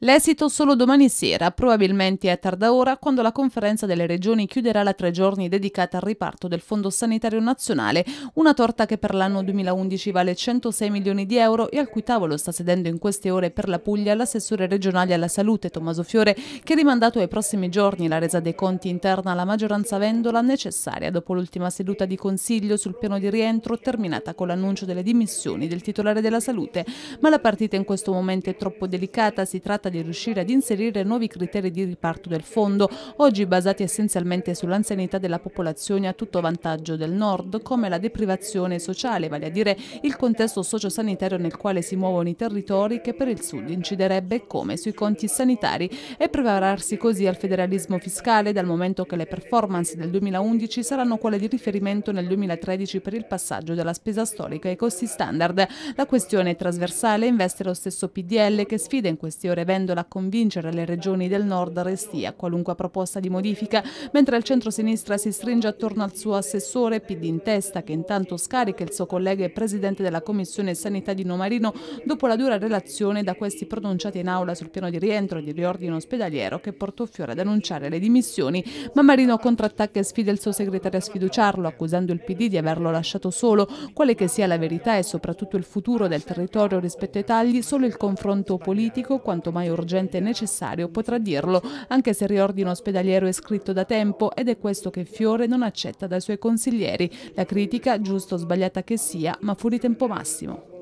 L'esito solo domani sera, probabilmente a tarda ora, quando la conferenza delle regioni chiuderà la tre giorni dedicata al riparto del Fondo Sanitario Nazionale, una torta che per l'anno 2011 vale 106 milioni di euro e al cui tavolo sta sedendo in queste ore per la Puglia l'assessore regionale alla salute Tommaso Fiore, che ha rimandato ai prossimi giorni la resa dei conti interna alla maggioranza vendola necessaria dopo l'ultima seduta di consiglio sul piano di rientro terminata con l'annuncio delle dimissioni del titolare della salute. Ma la partita in questo momento è troppo delicata, si tratta tratta di riuscire ad inserire nuovi criteri di riparto del fondo, oggi basati essenzialmente sull'anzianità della popolazione a tutto vantaggio del nord, come la deprivazione sociale, vale a dire il contesto sociosanitario nel quale si muovono i territori che per il sud inciderebbe come sui conti sanitari e prepararsi così al federalismo fiscale dal momento che le performance del 2011 saranno quelle di riferimento nel 2013 per il passaggio dalla spesa storica ai costi standard. La questione trasversale investe lo stesso PDL che sfida in queste ore 20 riuscendola a convincere le regioni del nord resti a qualunque proposta di modifica, mentre il centro-sinistra si stringe attorno al suo assessore PD in testa che intanto scarica il suo collega e presidente della Commissione Sanità di Nomarino dopo la dura relazione da questi pronunciati in aula sul piano di rientro e di riordino ospedaliero che portò Fiore ad annunciare le dimissioni, ma Marino contrattacca e sfida il suo segretario a sfiduciarlo, accusando il PD di averlo lasciato solo, quale che sia la verità e soprattutto il futuro del territorio rispetto ai tagli, solo il confronto politico, quanto mai ormai urgente e necessario, potrà dirlo, anche se il riordino ospedaliero è scritto da tempo ed è questo che Fiore non accetta dai suoi consiglieri. La critica, giusto o sbagliata che sia, ma fuori tempo massimo.